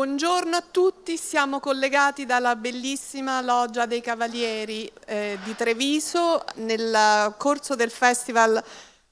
Buongiorno a tutti, siamo collegati dalla bellissima Loggia dei Cavalieri eh, di Treviso nel corso del Festival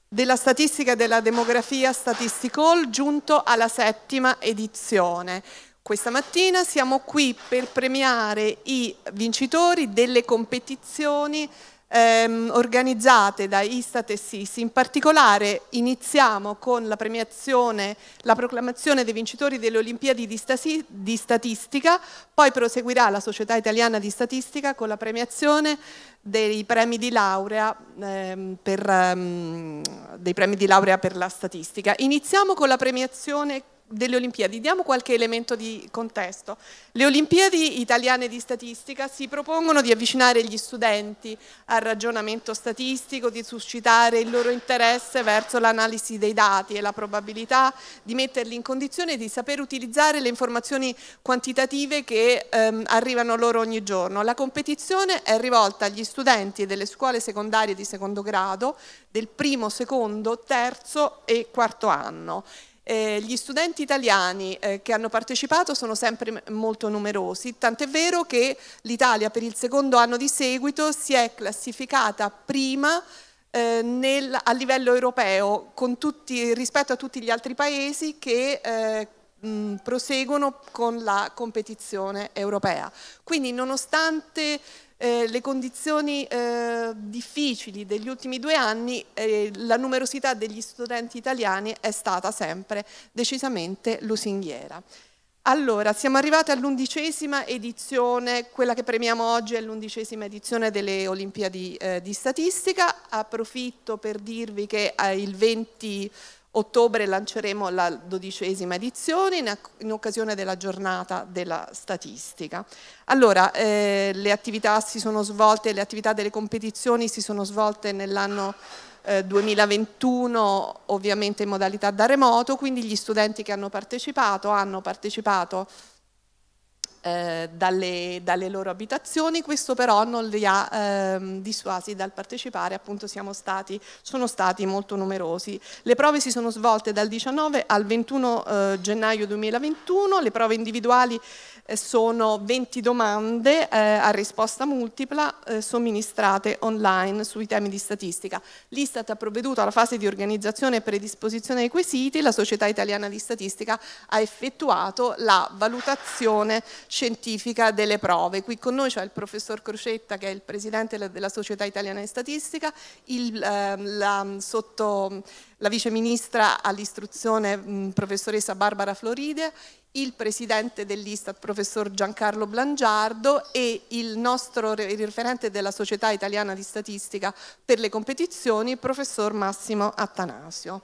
della Statistica e della Demografia Statisticall giunto alla settima edizione. Questa mattina siamo qui per premiare i vincitori delle competizioni ehm, organizzate da Istat e Sisi. In particolare iniziamo con la premiazione, la proclamazione dei vincitori delle Olimpiadi di, Stasi, di Statistica, poi proseguirà la Società Italiana di Statistica con la premiazione dei premi di laurea, ehm, per, ehm, premi di laurea per la statistica. Iniziamo con la premiazione delle Olimpiadi. Diamo qualche elemento di contesto. Le Olimpiadi italiane di statistica si propongono di avvicinare gli studenti al ragionamento statistico, di suscitare il loro interesse verso l'analisi dei dati e la probabilità di metterli in condizione di saper utilizzare le informazioni quantitative che ehm, arrivano loro ogni giorno. La competizione è rivolta agli studenti delle scuole secondarie di secondo grado del primo, secondo, terzo e quarto anno eh, gli studenti italiani eh, che hanno partecipato sono sempre molto numerosi, tant'è vero che l'Italia per il secondo anno di seguito si è classificata prima eh, nel, a livello europeo tutti, rispetto a tutti gli altri paesi che mh, eh, proseguono con la competizione europea. Quindi nonostante eh, le condizioni eh, difficili degli ultimi due anni, eh, la numerosità degli studenti italiani è stata sempre decisamente lusinghiera. Allora, siamo arrivati all'undicesima edizione, quella che premiamo oggi è l'undicesima edizione delle Olimpiadi eh, di Statistica. Approfitto per dirvi che eh, il 20 Ottobre lanceremo la dodicesima edizione in, in occasione della giornata della statistica. Allora, eh, le attività si sono svolte, le attività delle competizioni si sono svolte nell'anno 2021 eh, ovviamente in modalità da remoto, quindi gli studenti che hanno partecipato hanno partecipato eh, dalle, dalle, loro abitazioni, questo però non li ha ehm, dissuasi dal partecipare, appunto stati, sono stati molto numerosi. Le prove si sono svolte dal 19 al 21 eh, gennaio 2021, le prove individuali eh, sono 20 domande eh, a risposta multipla eh, somministrate online sui temi di statistica. L'Istat ha provveduto alla fase di organizzazione e predisposizione dei quesiti, la Società Italiana di Statistica ha effettuato la valutazione scientifica delle prove. Qui con noi c'è il professor Crocetta che è il presidente della Società Italiana di Statistica, il, ehm, la, sotto, la viceministra all'istruzione professoressa Barbara Floride, il presidente dell'Istat, professor Giancarlo Blangiardo e il nostro referente della Società Italiana di Statistica per le competizioni, professor Massimo Attanasio.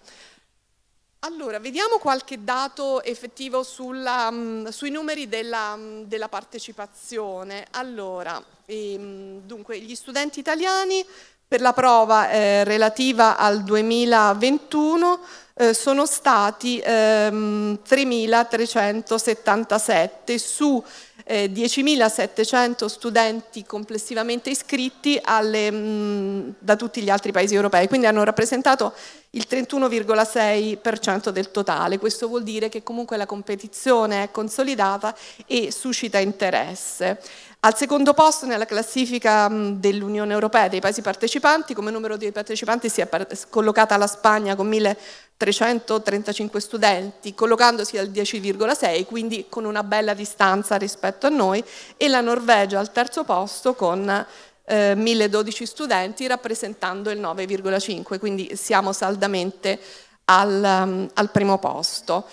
Allora, vediamo qualche dato effettivo sulla, mm, sui numeri della, mm, della partecipazione. Allora, e, ehm, dunque, gli studenti italiani per la prova eh, relativa al 2021 eh, sono stati ehm, 3.377 su 10.700 eh, studenti complessivamente iscritti alle, mm, da tutti gli altri paesi europei, quindi hanno rappresentato il 31,6% del totale. Questo vuol dire che comunque la competizione è consolidata e suscita interesse. Al secondo posto nella classifica mm, dell'Unione Europea dei paesi partecipanti, come numero di partecipanti si è collocata la Spagna con 1.000 335 studenti, collocandosi al 10,6, quindi con una bella distanza rispetto a noi, e la Norvegia al terzo posto con eh, 1012 studenti rappresentando il 9,5, quindi siamo saldamente al, um, al, primo posto.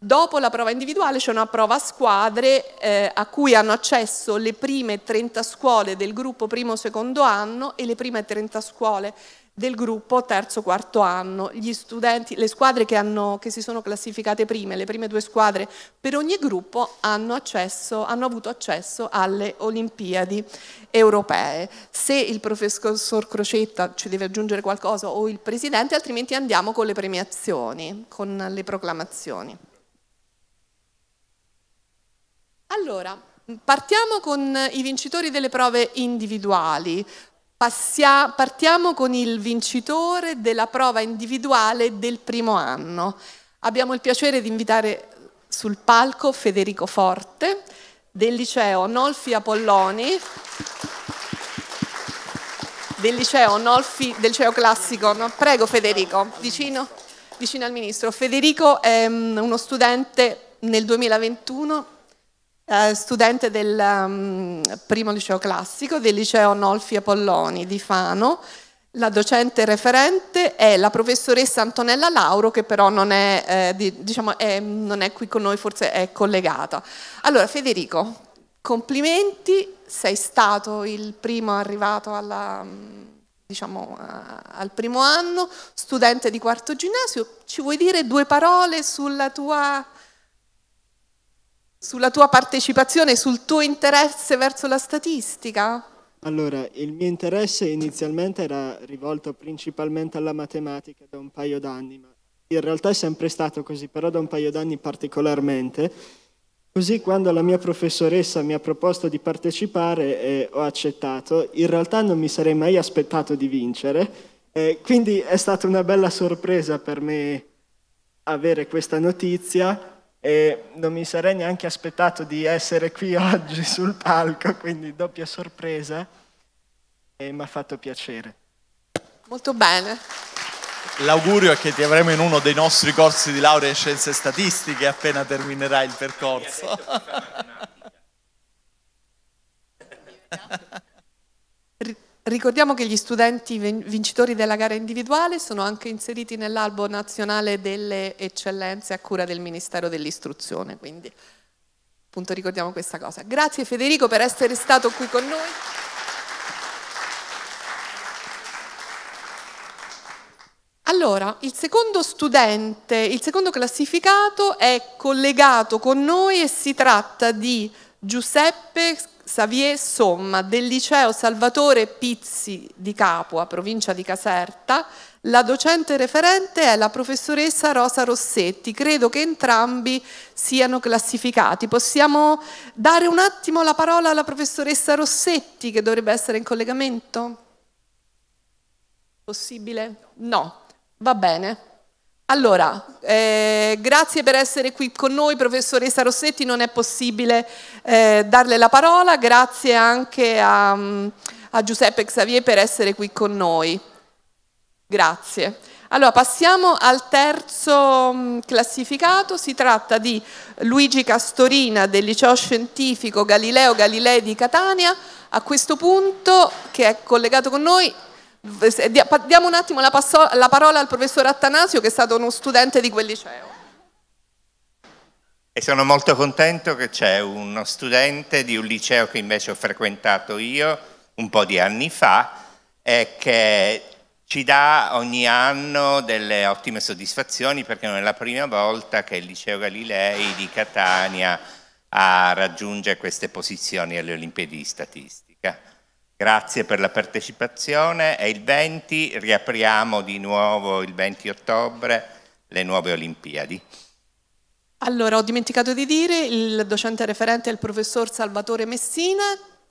Dopo la prova individuale c'è una prova a squadre eh, a cui hanno accesso le prime 30 scuole del gruppo primo-secondo anno e le prime 30 scuole del gruppo terzo quarto anno, gli studenti, le squadre che, hanno, che, si sono classificate prime, le prime due squadre per ogni gruppo hanno, accesso, hanno avuto accesso alle Olimpiadi europee. Se il professor Crocetta ci deve aggiungere qualcosa o il presidente, altrimenti andiamo con le premiazioni, con le proclamazioni. Allora, Partiamo con i vincitori delle prove individuali. Passia, partiamo con il vincitore della prova individuale del primo anno. Abbiamo il piacere di invitare sul palco Federico Forte del liceo Nolfi Apolloni, del liceo, Nolfi, del liceo classico. No? Prego Federico, vicino, vicino al ministro. Federico è mm, uno studente nel 2021 eh, studente del um, primo liceo classico del liceo Nolfi Apolloni di Fano. La docente referente è la professoressa Antonella Lauro, che però non è, eh, di, diciamo, è, non è qui con noi, forse è collegata. Allora, Federico, complimenti, sei stato il primo arrivato alla, mm, diciamo, al primo anno, studente di quarto ginnasio, ci vuoi dire due parole sulla tua sulla tua partecipazione, sul tuo interesse verso la statistica? Allora, il mio interesse inizialmente era rivolto principalmente alla matematica da un paio d'anni, ma in realtà è sempre stato così, però da un paio d'anni particolarmente. Così quando la mia professoressa mi ha proposto di partecipare eh, ho accettato, in realtà non mi sarei mai aspettato di vincere, eh, quindi è stata una bella sorpresa per me avere questa notizia e non mi sarei neanche aspettato di essere qui oggi sul palco, quindi doppia sorpresa e mi ha fatto piacere. Molto bene. L'augurio è che ti avremo in uno dei nostri corsi di laurea in scienze statistiche appena terminerai il percorso. Ricordiamo che gli studenti vincitori della gara individuale sono anche inseriti nell'albo nazionale delle eccellenze a cura del Ministero dell'Istruzione, quindi appunto ricordiamo questa cosa. Grazie Federico per essere stato qui con noi. Allora, il secondo studente, il secondo classificato è collegato con noi e si tratta di Giuseppe Xavier Somma del liceo Salvatore Pizzi di Capua, provincia di Caserta. La docente referente è la professoressa Rosa Rossetti. Credo che entrambi siano classificati. Possiamo dare un attimo la parola alla professoressa Rossetti che dovrebbe essere in collegamento? Possibile? No. Va bene. Allora, eh, grazie per essere qui con noi, professoressa Rossetti, non è possibile eh, darle la parola, grazie anche a, mm, a, Giuseppe Xavier per essere qui con noi. Grazie. Allora, passiamo al terzo mm, classificato, si tratta di Luigi Castorina del liceo scientifico Galileo Galilei di Catania, a questo punto che è collegato con noi eh, diamo un attimo la, la parola al professor Attanasio che è stato uno studente di quel liceo. E sono molto contento che c'è uno studente di un liceo che invece ho frequentato io un po' di anni fa e che ci dà ogni anno delle ottime soddisfazioni perché non è la prima volta che il liceo Galilei di Catania ah, raggiunge queste posizioni alle Olimpiadi di Statistica. Grazie per la partecipazione È il 20 riapriamo di nuovo il 20 ottobre le nuove Olimpiadi. Allora, ho dimenticato di dire, il docente referente è il professor Salvatore Messina,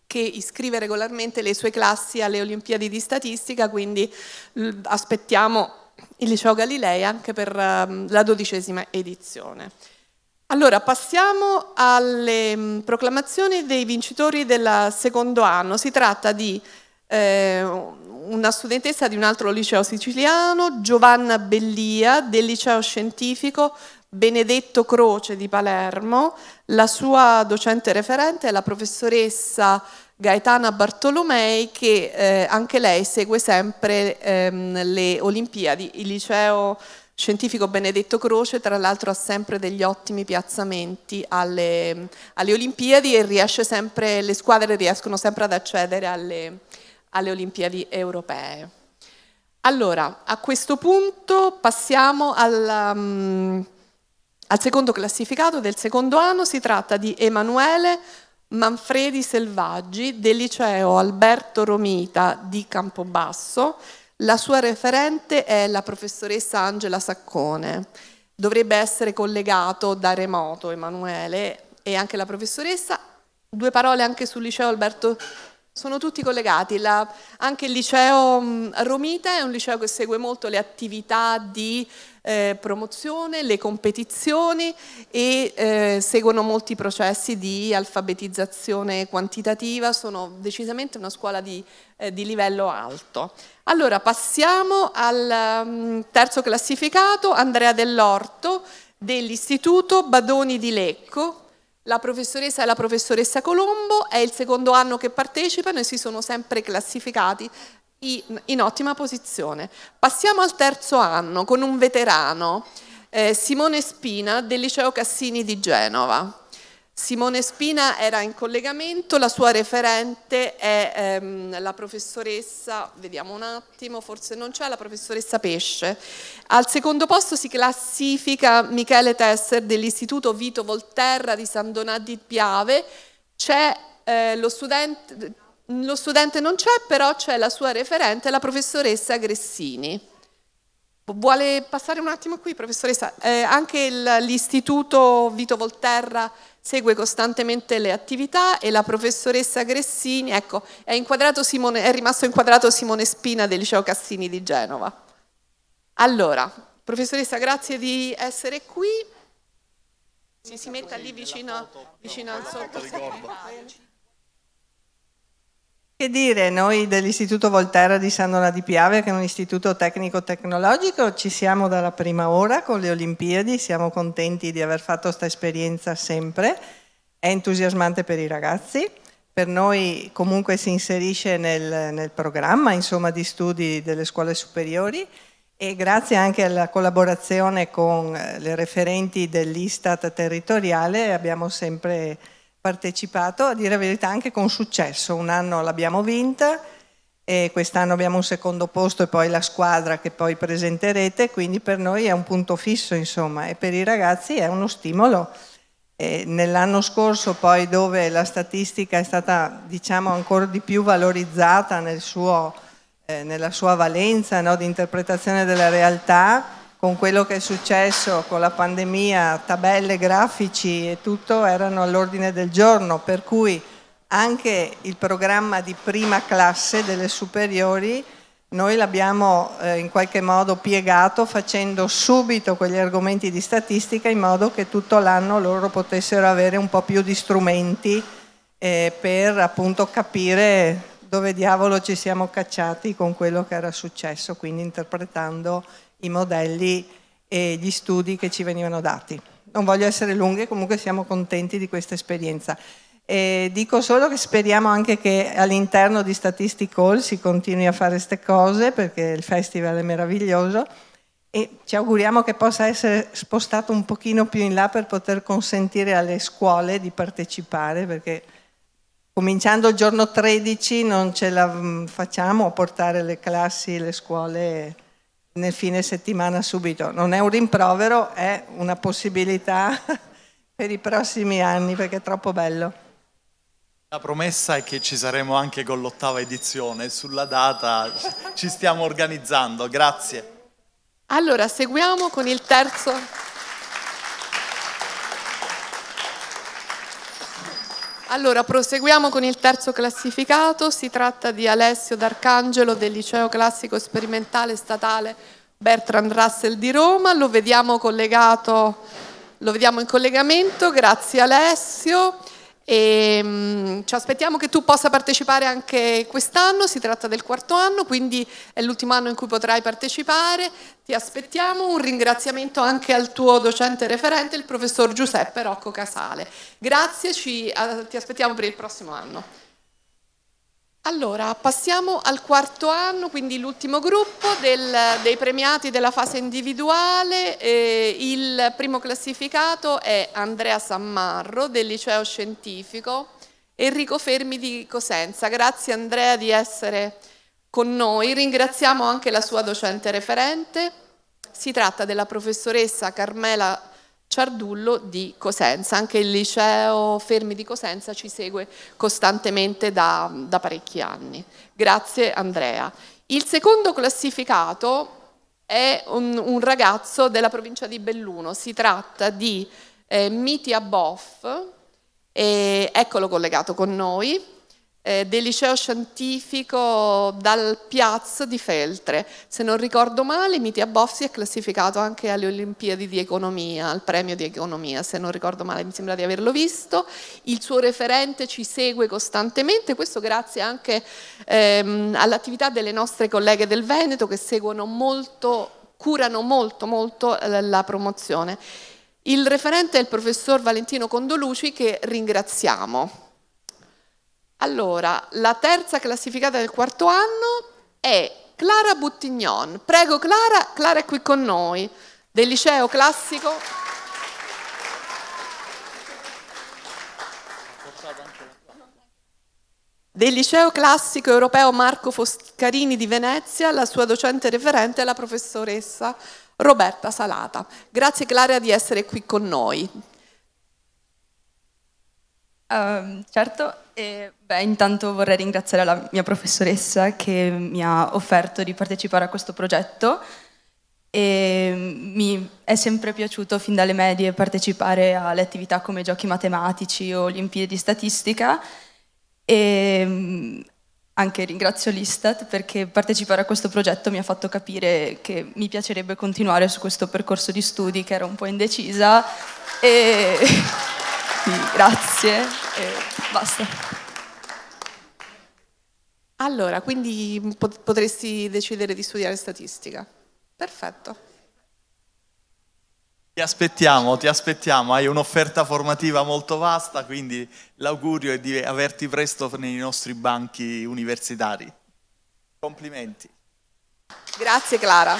che iscrive regolarmente le sue classi alle Olimpiadi di Statistica, quindi aspettiamo il Liceo Galilei anche per ehm, la dodicesima edizione. Allora, passiamo alle mm, proclamazioni dei vincitori del secondo anno. Si tratta di eh, una studentessa di un altro liceo siciliano, Giovanna Bellia, del liceo scientifico Benedetto Croce di Palermo. La sua docente referente è la professoressa Gaetana Bartolomei, che eh, anche lei segue sempre ehm, le Olimpiadi, il liceo scientifico scientifico Benedetto Croce, tra l'altro ha sempre degli ottimi piazzamenti alle, alle Olimpiadi e sempre, le squadre riescono sempre ad accedere alle, alle Olimpiadi europee. Allora, a questo punto passiamo al, um, al secondo classificato del secondo anno, si tratta di Emanuele Manfredi Selvaggi del liceo Alberto Romita di Campobasso, la sua referente è la professoressa Angela Saccone. Dovrebbe essere collegato da remoto Emanuele e anche la professoressa. Due parole anche sul liceo Alberto sono tutti collegati. La, anche il liceo mm, Romita è un liceo che segue molto le attività di eh, promozione, le competizioni e eh, seguono molti processi di alfabetizzazione quantitativa, sono decisamente una scuola di eh, di livello alto. Allora passiamo al um, terzo classificato, Andrea Dell'Orto dell'Istituto Badoni di Lecco. La professoressa e la professoressa Colombo è il secondo anno che partecipano e si sono sempre classificati in, in ottima posizione. Passiamo al terzo anno con un veterano, eh, Simone Spina del Liceo Cassini di Genova. Simone Spina era in collegamento, la sua referente è ehm, la professoressa, vediamo un attimo, forse non c'è, la professoressa Pesce. Al secondo posto si classifica Michele Tesser dell'Istituto Vito Volterra di San Donat di Piave, c'è eh, lo studente, lo studente non c'è, però c'è la sua referente, la professoressa Gressini. Vuole passare un attimo qui, professoressa? Eh, anche l'Istituto Vito Volterra segue costantemente le attività e la professoressa Gressini, ecco, è, Simone, è rimasto inquadrato Simone Spina del Liceo Cassini di Genova. Allora, professoressa, grazie di essere qui. Si, si metta lì vicino, vicino al sottoscritto. Che dire, noi dell'Istituto Volterra di Sandola di Piave, che è un istituto tecnico-tecnologico, ci siamo dalla prima ora con le Olimpiadi, siamo contenti di aver fatto questa esperienza sempre, è entusiasmante per i ragazzi, per noi comunque si inserisce nel, nel programma insomma, di studi delle scuole superiori e grazie anche alla collaborazione con le referenti dell'Istat territoriale abbiamo sempre partecipato, a dire la verità anche con successo, un anno l'abbiamo vinta e quest'anno abbiamo un secondo posto e poi la squadra che poi presenterete, quindi per noi è un punto fisso insomma e per i ragazzi è uno stimolo. Nell'anno scorso poi dove la statistica è stata diciamo ancora di più valorizzata nel suo, eh, nella sua valenza no, di interpretazione della realtà, con quello che è successo con la pandemia, tabelle, grafici e tutto erano all'ordine del giorno, per cui anche il programma di prima classe delle superiori noi l'abbiamo eh, in qualche modo piegato facendo subito quegli argomenti di statistica in modo che tutto l'anno loro potessero avere un po' più di strumenti eh, per appunto capire dove diavolo ci siamo cacciati con quello che era successo, quindi interpretando i modelli e gli studi che ci venivano dati. Non voglio essere lunghe, comunque siamo contenti di questa esperienza. E dico solo che speriamo anche che all'interno di Statistic Hall si continui a fare queste cose perché il festival è meraviglioso e ci auguriamo che possa essere spostato un pochino più in là per poter consentire alle scuole di partecipare perché cominciando il giorno 13 non ce la mm, facciamo a portare le classi, le scuole nel fine settimana subito. Non è un rimprovero, è una possibilità per i prossimi anni perché è troppo bello. La promessa è che ci saremo anche con l'ottava edizione, sulla data ci stiamo organizzando, grazie. Allora, seguiamo con il terzo. Allora, proseguiamo con il terzo classificato, si tratta di Alessio D'Arcangelo del Liceo Classico Sperimentale Statale Bertrand Russell di Roma, lo vediamo collegato, lo vediamo in collegamento, grazie Alessio. E, ehm, ci aspettiamo che tu possa partecipare anche quest'anno, si tratta del quarto anno, quindi è l'ultimo anno in cui potrai partecipare. Ti aspettiamo un ringraziamento anche al tuo docente referente, il professor Giuseppe Rocco Casale. Grazie, ci, eh, ti aspettiamo per il prossimo anno. Allora, passiamo al quarto anno, quindi l'ultimo gruppo del, dei premiati della fase individuale. Eh, il primo classificato è Andrea Sammarro del liceo scientifico, Enrico Fermi di Cosenza. Grazie Andrea di essere con noi. Ringraziamo anche la sua docente referente. Si tratta della professoressa Carmela Sammarro Ciardullo di Cosenza, anche il liceo Fermi di Cosenza ci segue costantemente da, da parecchi anni. Grazie Andrea. Il secondo classificato è un, un, ragazzo della provincia di Belluno, si tratta di eh, Mitia Boff, eccolo collegato con noi eh, del liceo scientifico dal piazzo di Feltre. Se non ricordo male, Mitia Boffi è classificato anche alle Olimpiadi di Economia, al premio di Economia, se non ricordo male, mi sembra di averlo visto. Il suo referente ci segue costantemente, questo grazie anche ehm, all'attività delle nostre colleghe del Veneto che seguono molto, curano molto, molto eh, la promozione. Il referente è il professor Valentino Condoluci che ringraziamo allora, la terza classificata del quarto anno è Clara Buttignon. Prego Clara, Clara è qui con noi, del liceo classico. Del liceo classico europeo Marco Foscarini di Venezia, la sua docente referente è la professoressa Roberta Salata. Grazie Clara di essere qui con noi. Um, certo, e, beh, intanto vorrei ringraziare la mia professoressa che mi ha offerto di partecipare a questo progetto e mi è sempre piaciuto fin dalle medie partecipare alle attività come giochi matematici o Olimpiadi di statistica e mm, anche ringrazio l'Istat perché partecipare a questo progetto mi ha fatto capire che mi piacerebbe continuare su questo percorso di studi che era un po' indecisa e... Quindi grazie e basta. Allora, quindi potresti decidere di studiare statistica. Perfetto. Ti aspettiamo, ti aspettiamo, hai un'offerta formativa molto vasta, quindi l'augurio è di averti presto nei nostri banchi universitari. Complimenti. Grazie Clara.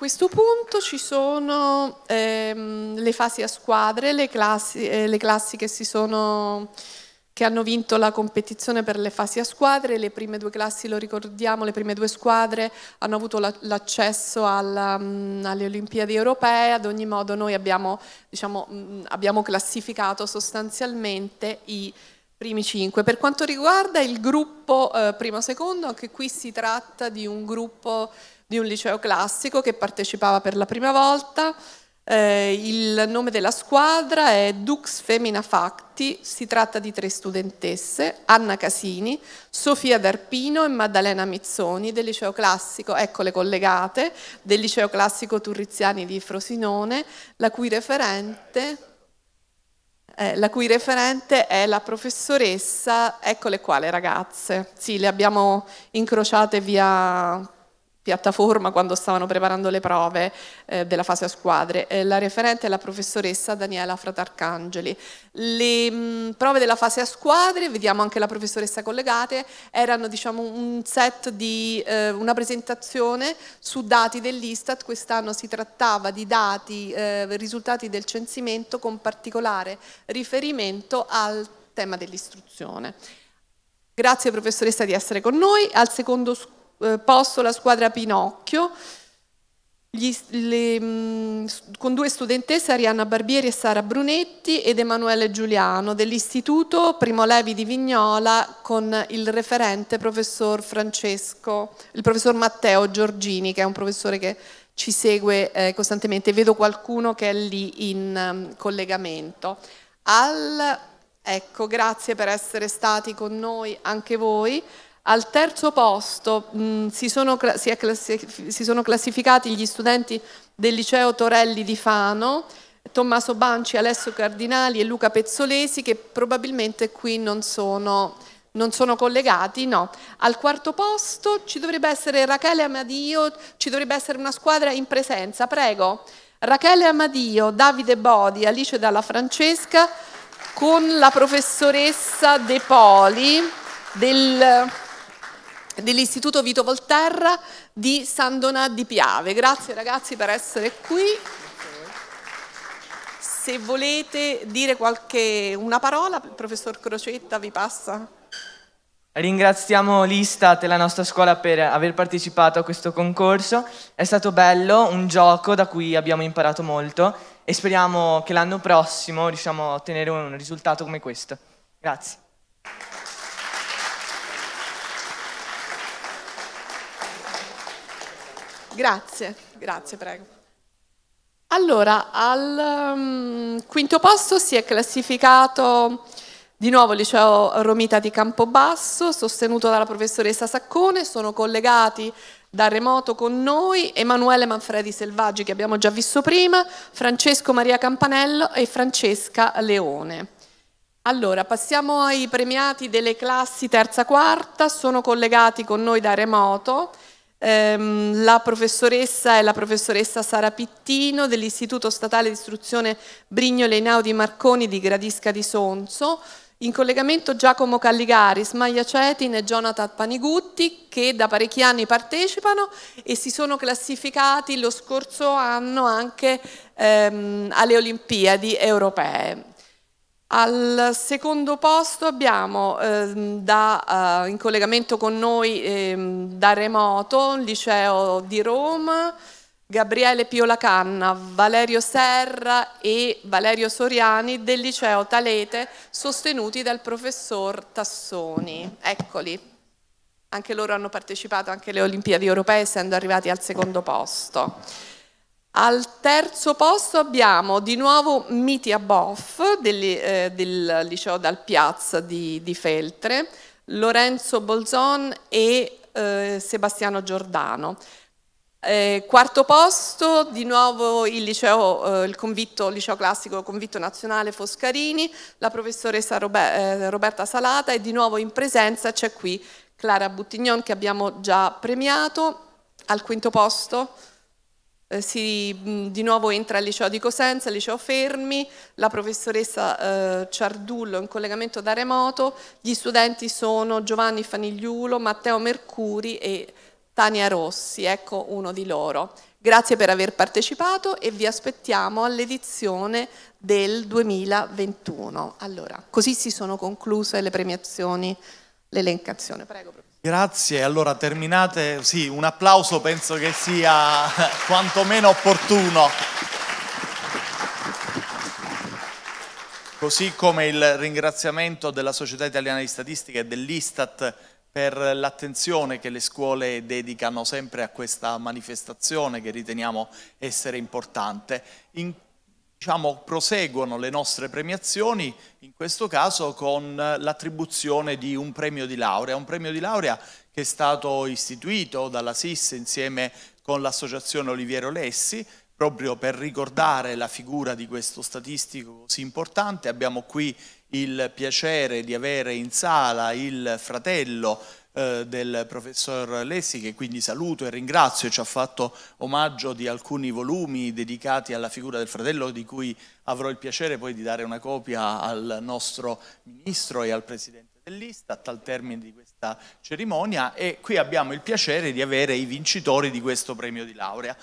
questo punto ci sono ehm, le fasi a squadre, le classi, eh, le classi che, sono, che hanno vinto la competizione per le fasi a squadre, le prime due classi, lo ricordiamo, le prime due squadre hanno avuto l'accesso la, mm, alle Olimpiadi europee, ad ogni modo noi abbiamo, diciamo, mm, abbiamo classificato sostanzialmente i primi cinque. Per quanto riguarda il gruppo eh, primo-secondo, anche qui si tratta di un gruppo di un liceo classico che partecipava per la prima volta. Eh, il nome della squadra è Dux Femina Facti, si tratta di tre studentesse, Anna Casini, Sofia D'Arpino e Maddalena Mizzoni del liceo classico, ecco collegate, del liceo classico Turriziani di Frosinone, la cui referente, eh, la cui referente è la professoressa, eccole qua le ragazze, sì le abbiamo incrociate via piattaforma quando stavano preparando le prove eh, della fase a squadre. Eh, la referente è la professoressa Daniela Fratarcangeli. Le mh, mm, prove della fase a squadre, vediamo anche la professoressa collegate, erano diciamo, un set di eh, una presentazione su dati dell'Istat, quest'anno si trattava di dati, eh, risultati del censimento con particolare riferimento al tema dell'istruzione. Grazie professoressa di essere con noi. Al secondo scuola eh, posto la squadra Pinocchio gli, le, mm, con due studentesse, Arianna Barbieri e Sara Brunetti ed Emanuele Giuliano dell'Istituto Primo Levi di Vignola con il referente professor Francesco, il professor Matteo Giorgini che è un professore che ci segue eh, costantemente, vedo qualcuno che è lì in um, collegamento. Al, ecco, grazie per essere stati con noi anche voi. Al terzo posto mh, mm, si, sono, si, si, sono, classificati gli studenti del liceo Torelli di Fano, Tommaso Banci, Alessio Cardinali e Luca Pezzolesi che probabilmente qui non sono, non sono collegati, no. Al quarto posto ci dovrebbe essere Rachele Amadio, ci dovrebbe essere una squadra in presenza, prego. Rachele Amadio, Davide Bodi, Alice Dalla Francesca con la professoressa De Poli del dell'Istituto Vito Volterra di San Donà di Piave. Grazie ragazzi per essere qui. Se volete dire qualche, una parola, il professor Crocetta vi passa. Ringraziamo l'Istat e la nostra scuola per aver partecipato a questo concorso. È stato bello, un gioco da cui abbiamo imparato molto e speriamo che l'anno prossimo riusciamo a ottenere un risultato come questo. Grazie. Grazie, grazie, prego. Allora, al um, quinto posto si è classificato di nuovo il liceo Romita di Campobasso, sostenuto dalla professoressa Saccone, sono collegati da remoto con noi Emanuele Manfredi Selvaggi che abbiamo già visto prima, Francesco Maria Campanello e Francesca Leone. Allora, passiamo ai premiati delle classi terza quarta, sono collegati con noi da remoto Ehm, la professoressa è la professoressa Sara Pittino dell'Istituto Statale di Istruzione Brignole Einaudi Marconi di Gradisca di Sonzo, in collegamento Giacomo Calligaris, Maia Cetin e Jonathan Panigutti che da parecchi anni partecipano e si sono classificati lo scorso anno anche ehm, alle Olimpiadi europee. Al secondo posto abbiamo ehm, da, eh, in collegamento con noi ehm, da remoto il liceo di Roma, Gabriele Piolacanna, Valerio Serra e Valerio Soriani del liceo Talete sostenuti dal professor Tassoni. Eccoli, anche loro hanno partecipato anche alle Olimpiadi europee essendo arrivati al secondo posto. Al terzo posto abbiamo di nuovo Mitia Boff del, eh, del liceo Dal Piazza di, di Feltre, Lorenzo Bolzon e eh, Sebastiano Giordano. Eh, quarto posto, di nuovo il, liceo, eh, il convitto, liceo classico Convitto Nazionale Foscarini, la professoressa Robe eh, Roberta Salata e di nuovo in presenza c'è qui Clara Buttignon che abbiamo già premiato. Al quinto posto eh, si di nuovo entra al liceo di Cosenza, al liceo Fermi, la professoressa eh, Ciardullo in collegamento da remoto, gli studenti sono Giovanni Fanigliulo, Matteo Mercuri e Tania Rossi, ecco uno di loro. Grazie per aver partecipato e vi aspettiamo all'edizione del 2021. Allora, così si sono concluse le premiazioni, l'elencazione. Prego, professore. Grazie, allora terminate, sì, un applauso penso che sia quantomeno opportuno. Così come il ringraziamento della Società Italiana di Statistica e dell'Istat per l'attenzione che le scuole dedicano sempre a questa manifestazione che riteniamo essere importante. In diciamo, proseguono le nostre premiazioni, in questo caso con l'attribuzione di un premio di laurea, un premio di laurea che è stato istituito dalla SIS insieme con l'associazione Oliviero Lessi, proprio per ricordare la figura di questo statistico così importante. Abbiamo qui il piacere di avere in sala il fratello eh, del professor Lessi, che quindi saluto e ringrazio, ci ha fatto omaggio di alcuni volumi dedicati alla figura del fratello, di cui avrò il piacere poi di dare una copia al nostro ministro e al presidente dell'Istat al termine di questa cerimonia e qui abbiamo il piacere di avere i vincitori di questo premio di laurea.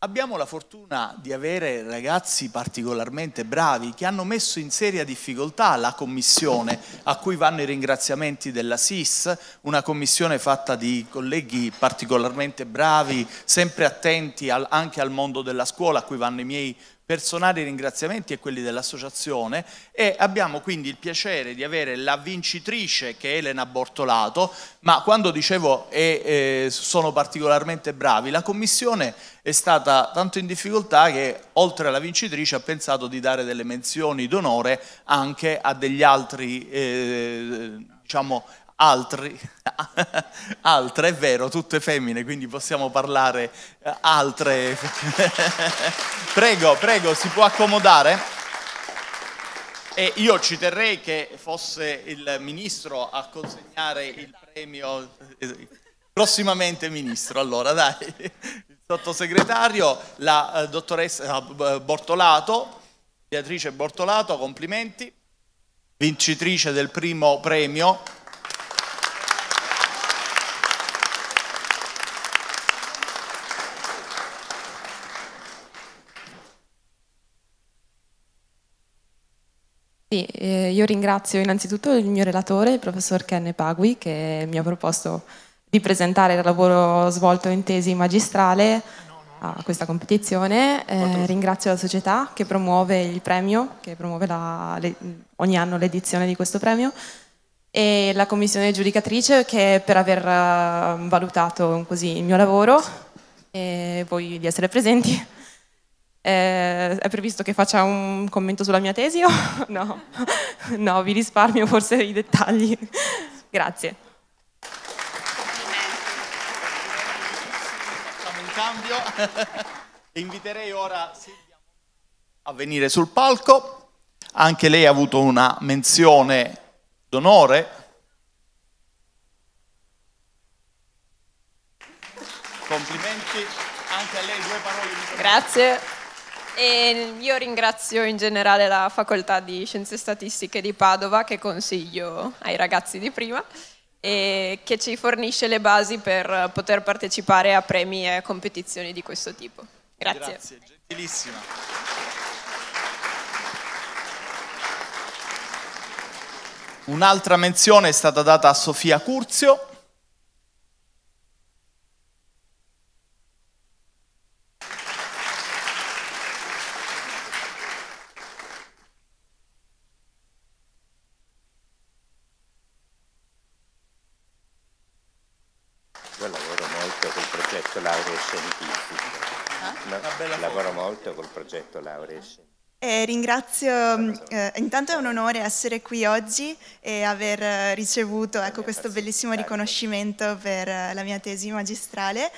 Abbiamo la fortuna di avere ragazzi particolarmente bravi che hanno messo in seria difficoltà la commissione a cui vanno i ringraziamenti della SIS, una commissione fatta di colleghi particolarmente bravi, sempre attenti al, anche al mondo della scuola, a cui vanno i miei personali ringraziamenti e quelli dell'associazione e abbiamo quindi il piacere di avere la vincitrice che è Elena Bortolato, ma quando dicevo e, eh, sono particolarmente bravi, la commissione è stata tanto in difficoltà che oltre alla vincitrice ha pensato di dare delle menzioni d'onore anche a degli altri eh, diciamo, altri, altre, è vero, tutte femmine, quindi possiamo parlare eh, altre. prego, prego, si può accomodare? E io ci terrei che fosse il ministro a consegnare il premio, eh, prossimamente ministro, allora dai, il sottosegretario, la eh, dottoressa Bortolato, Beatrice Bortolato, complimenti, vincitrice del primo premio Sì, eh, io ringrazio innanzitutto il mio relatore, il professor Kenne Pagui, che mi ha proposto di presentare il lavoro svolto in tesi magistrale a questa competizione. Eh, ringrazio la società che promuove il premio, che promuove la, le, ogni anno l'edizione di questo premio e la commissione giudicatrice che per aver eh, valutato così il mio lavoro e voi di essere presenti. Eh, è previsto che faccia un commento sulla mia tesi o no? No, vi risparmio forse i dettagli. Grazie. Facciamo un cambio. Inviterei ora Silvia a venire sul palco. Anche lei ha avuto una menzione d'onore. Complimenti anche a lei, due parole di Grazie. E io ringrazio in generale la facoltà di Scienze Statistiche di Padova che consiglio ai ragazzi di prima e che ci fornisce le basi per poter partecipare a premi e competizioni di questo tipo. Grazie. Grazie, gentilissima. Un'altra menzione è stata data a Sofia Curzio. Eh, ringrazio, mm, eh, intanto è un onore essere qui oggi e aver eh, ricevuto ecco, questo bellissimo riconoscimento per eh, la mia tesi magistrale.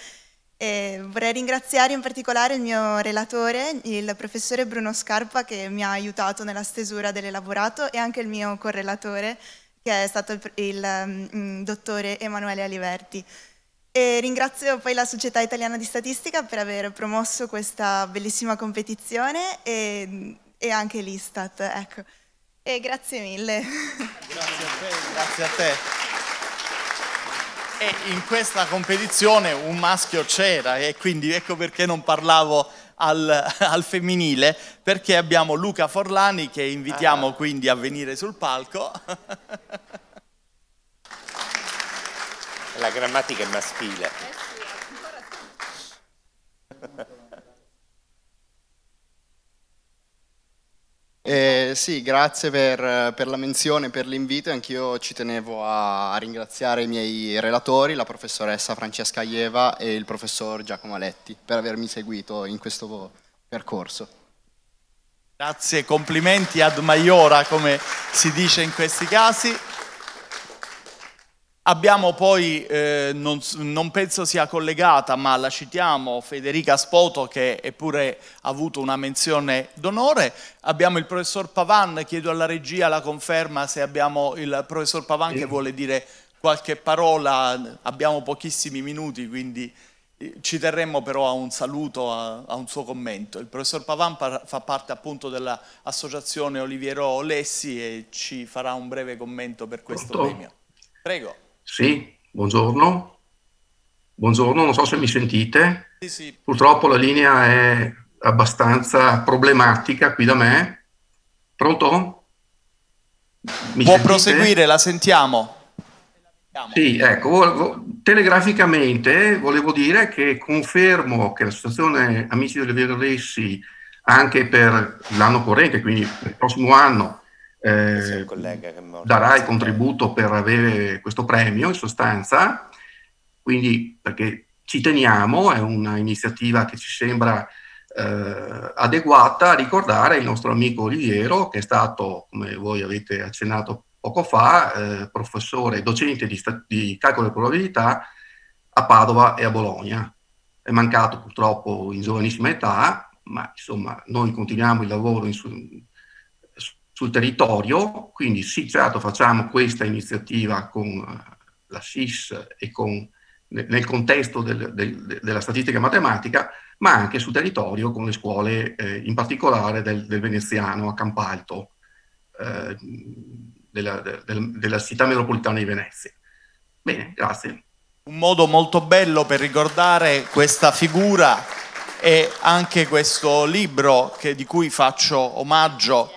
E vorrei ringraziare in particolare il mio relatore, il professore Bruno Scarpa, che mi ha aiutato nella stesura dell'elaborato, e anche il mio correlatore, che è stato il, il, il mm, mm, dottore Emanuele Aliverti. E ringrazio poi la Società Italiana di Statistica per aver promosso questa bellissima competizione e, e anche l'Istat. Ecco. E grazie mille. Grazie a te, grazie a te. E in questa competizione un maschio c'era e quindi ecco perché non parlavo al, al, femminile, perché abbiamo Luca Forlani che invitiamo ah. quindi a venire sul palco. la grammatica è maschile. Eh, eh, sì, grazie per, per, la menzione, per l'invito. Anch'io ci tenevo a ringraziare i miei relatori, la professoressa Francesca Ieva e il professor Giacomo Aletti, per avermi seguito in questo percorso. Grazie, complimenti ad Maiora, come si dice in questi casi. Abbiamo poi, eh, non, non, penso sia collegata, ma la citiamo, Federica Spoto che eppure ha avuto una menzione d'onore. Abbiamo il professor Pavan, chiedo alla regia la conferma se abbiamo il professor Pavan che vuole dire qualche parola, abbiamo pochissimi minuti quindi eh, ci terremmo però a un saluto, a, a un suo commento. Il professor Pavan par- fa parte appunto dell'associazione Oliviero Lessi e ci farà un breve commento per questo Pronto. premio. Prego. Sì, buongiorno. Buongiorno, non so se mi sentite. Sì, sì. Purtroppo la linea è abbastanza problematica qui da me. Pronto? Mi Può sentite? proseguire, la sentiamo. Sì, ecco, telegraficamente volevo dire che confermo che la situazione Amici delle Vere Lessi anche per l'anno corrente, quindi per il prossimo anno, eh, darà il contributo per avere questo premio in sostanza, quindi perché ci teniamo, è un'iniziativa che ci sembra eh, adeguata a ricordare il nostro amico Oliviero che è stato, come voi avete accennato poco fa, eh, professore e docente di, di calcolo e probabilità a Padova e a Bologna. È mancato purtroppo in giovanissima età, ma insomma noi continuiamo il lavoro in, sul territorio, quindi sì, certo facciamo questa iniziativa con eh, la SIS e con, nel contesto del, del, della statistica matematica, ma anche sul territorio con le scuole, eh, in particolare del, del, veneziano a Campalto, eh, della, della città metropolitana di Venezia. Bene, grazie. Un modo molto bello per ricordare questa figura e anche questo libro che, di cui faccio omaggio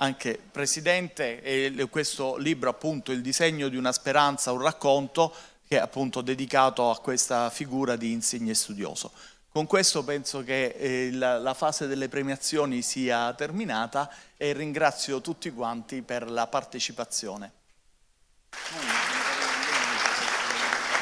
anche Presidente e questo libro appunto Il disegno di una speranza, un racconto che è appunto dedicato a questa figura di insigne studioso. Con questo penso che eh, la, la fase delle premiazioni sia terminata e ringrazio tutti quanti per la partecipazione.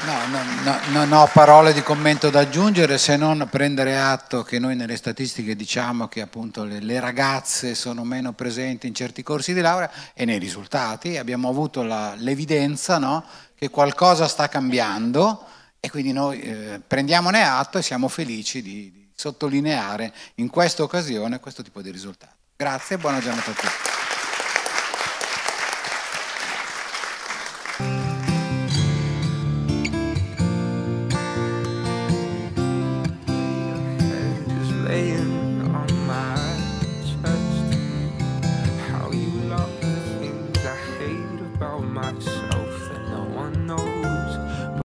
No, no, no, non ho parole di commento da aggiungere se non prendere atto che noi nelle statistiche diciamo che appunto le, le ragazze sono meno presenti in certi corsi di laurea e nei risultati abbiamo avuto l'evidenza no, che qualcosa sta cambiando e quindi noi eh, prendiamone atto e siamo felici di, di sottolineare in questa occasione questo tipo di risultati. Grazie e buona giornata a tutti.